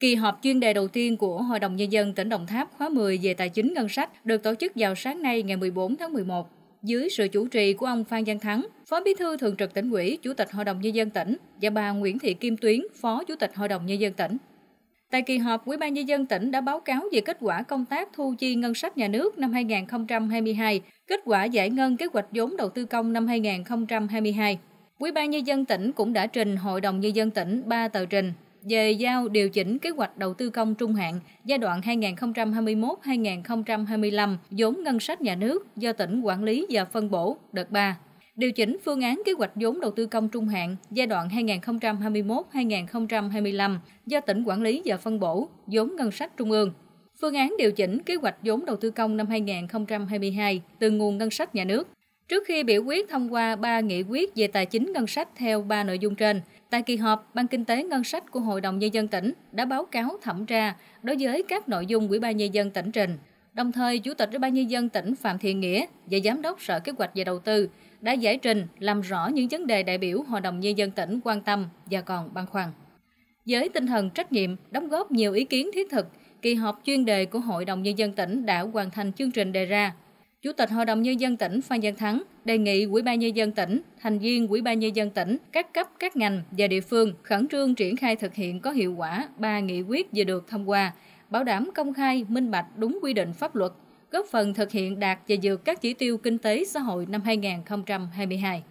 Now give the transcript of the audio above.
Kỳ họp chuyên đề đầu tiên của Hội đồng Nhân dân tỉnh Đồng Tháp khóa 10 về tài chính ngân sách được tổ chức vào sáng nay ngày 14 tháng 11 dưới sự chủ trì của ông Phan Giang Thắng, Phó Bí thư Thường trực tỉnh ủy, Chủ tịch Hội đồng Nhân dân tỉnh và bà Nguyễn Thị Kim Tuyến, Phó Chủ tịch Hội đồng Nhân dân tỉnh. Tại kỳ họp, Ủy ban Nhân dân tỉnh đã báo cáo về kết quả công tác thu chi ngân sách nhà nước năm 2022, kết quả giải ngân kế hoạch vốn đầu tư công năm 2022. Ủy ban Nhân dân tỉnh cũng đã trình Hội đồng Nhân dân tỉnh 3 tờ trình về giao điều chỉnh kế hoạch đầu tư công trung hạn giai đoạn 2021-2025 vốn ngân sách nhà nước do tỉnh quản lý và phân bổ đợt 3 điều chỉnh phương án kế hoạch vốn đầu tư công trung hạn giai đoạn 2021-2025 do tỉnh quản lý và phân bổ vốn ngân sách trung ương. Phương án điều chỉnh kế hoạch vốn đầu tư công năm 2022 từ nguồn ngân sách nhà nước Trước khi biểu quyết thông qua 3 nghị quyết về tài chính ngân sách theo 3 nội dung trên, tại kỳ họp, Ban Kinh tế Ngân sách của Hội đồng Nhân dân tỉnh đã báo cáo thẩm tra đối với các nội dung Ủy ban Nhân dân tỉnh trình. Đồng thời, Chủ tịch Ủy ban Nhân dân tỉnh Phạm Thiện Nghĩa và Giám đốc Sở Kế hoạch và Đầu tư đã giải trình làm rõ những vấn đề đại biểu Hội đồng Nhân dân tỉnh quan tâm và còn băn khoăn. Với tinh thần trách nhiệm, đóng góp nhiều ý kiến thiết thực, kỳ họp chuyên đề của Hội đồng Nhân dân tỉnh đã hoàn thành chương trình đề ra Chủ tịch Hội đồng Nhân dân tỉnh Phan Văn Thắng đề nghị Ủy ban Nhân dân tỉnh, thành viên Ủy ban Nhân dân tỉnh, các cấp, các ngành và địa phương khẩn trương triển khai thực hiện có hiệu quả ba nghị quyết vừa được thông qua, bảo đảm công khai, minh bạch đúng quy định pháp luật, góp phần thực hiện đạt và vượt các chỉ tiêu kinh tế xã hội năm 2022.